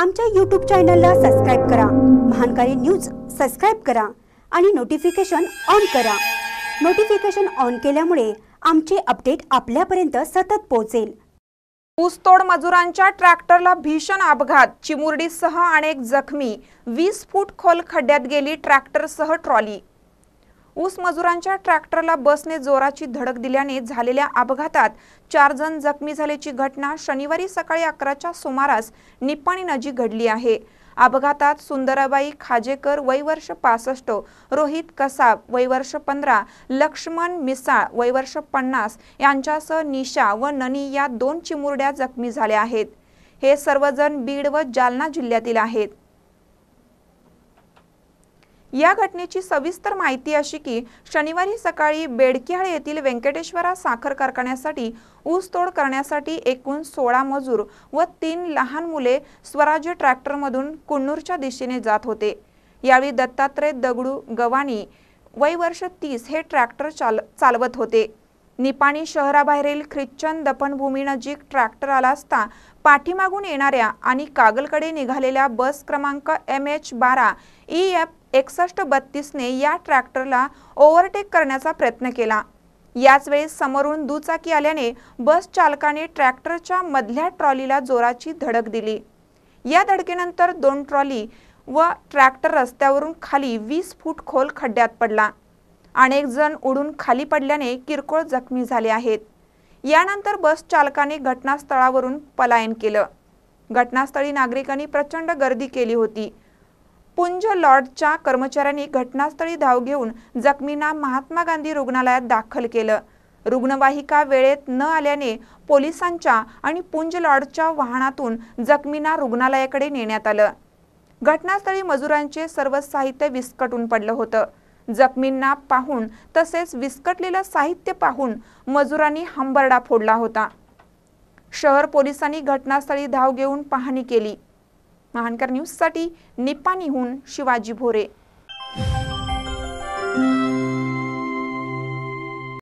आमच्या यूट्यूब चॅनलला सबस्क्राईब करा महानकारी न्यूज सबस्क्राईब करा आणि नोटिफिकेशन ऑन करा नोटिफिकेशन ऑन केल्यामुळे आमचे अपडेट आपल्यापर्यंत सतत पोहोचेल ऊसतोड मजुरांच्या ट्रॅक्टरला भीषण अपघात चिमुरडीसह अनेक जखमी वीस फूट खोल खड्ड्यात गेली ट्रॅक्टरसह ट्रॉली ऊस मजुरांच्या ट्रॅक्टरला बसने जोराची धडक दिल्याने झालेल्या अपघातात चार जण जखमी झाल्याची घटना शनिवारी सकाळी अकराच्या सुमारास निपाणी नजी घडली आहे अपघातात सुंदराबाई खाजेकर वैवर्ष पासष्ट रोहित कसाब वैवर्ष पंधरा लक्ष्मण मिसाळ वैवर्ष पन्नास यांच्यासह निशा व ननी या दोन चिमुरड्या जखमी झाल्या आहेत हे सर्वजण बीड व जालना जिल्ह्यातील आहेत या घटनेची सविस्तर माहिती अशी की शनिवारी सकाळी बेडकिहाळ येथील व्यंकटेश्वरा साखर कारखान्यासाठी ऊसतोड करण्यासाठी एकूण सोळा मजूर व तीन लहान मुले स्वराज्य ट्रॅक्टरमधून कुन्नूरच्या दिशेने जात होते यावेळी दत्तात्रय दगडू गवानी वय वर्ष तीस हे ट्रॅक्टर चाल चालवत होते निपाणी शहराबाहेरील ख्रिश्चन दफनभूमीनजीक ट्रॅक्टर आला असता पाठीमागून येणाऱ्या आणि कागलकडे निघालेल्या बस क्रमांक एम एच बारा ई एफ एकसष्ट बत्तीसने या ट्रॅक्टरला ओव्हरटेक करण्याचा प्रयत्न केला याचवेळी समोरून दुचाकी आल्याने बस चालकाने ट्रॅक्टरच्या मधल्या ट्रॉलीला जोराची धडक दिली या धडकेनंतर दोन ट्रॉली व ट्रॅक्टर रस्त्यावरून खाली वीस फूट खोल खड्ड्यात पडला अनेक जण उडून खाली पडल्याने किरकोळ जखमी झाले आहेत यानंतर बस चालकाने घटनास्थळावरून पलायन केलं घटनास्थळी नागरिकांनी प्रचंड गर्दी केली होती पुंज लॉर्डच्या कर्मचाऱ्यांनी घटनास्थळी धाव घेऊन जखमींना महात्मा गांधी रुग्णालयात दाखल केलं रुग्णवाहिका वेळेत न आल्याने पोलिसांच्या आणि पुंज लॉर्डच्या वाहनातून जखमींना रुग्णालयाकडे नेण्यात आलं घटनास्थळी मजुरांचे सर्व साहित्य विस्कटून पडलं होतं जखमींना पाहून तसेच विस्कटलेलं साहित्य पाहून मजुरांनी हंबरडा फोडला होता शहर पोलिसांनी घटनास्थळी धाव घेऊन पाहणी केली महानकर न्यूजसाठी निपाणीहून शिवाजी भोरे